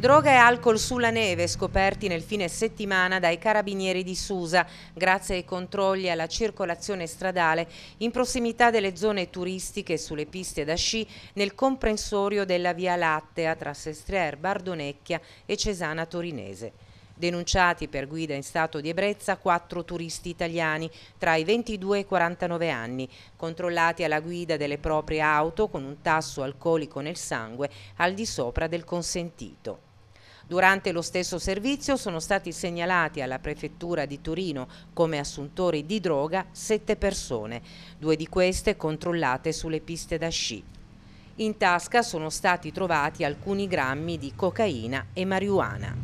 Droga e alcol sulla neve scoperti nel fine settimana dai carabinieri di Susa grazie ai controlli alla circolazione stradale in prossimità delle zone turistiche sulle piste da sci nel comprensorio della Via Lattea tra Sestrier, Bardonecchia e Cesana Torinese. Denunciati per guida in stato di ebbrezza quattro turisti italiani tra i 22 e i 49 anni, controllati alla guida delle proprie auto con un tasso alcolico nel sangue al di sopra del consentito. Durante lo stesso servizio sono stati segnalati alla Prefettura di Torino come assuntori di droga sette persone, due di queste controllate sulle piste da sci. In tasca sono stati trovati alcuni grammi di cocaina e marijuana.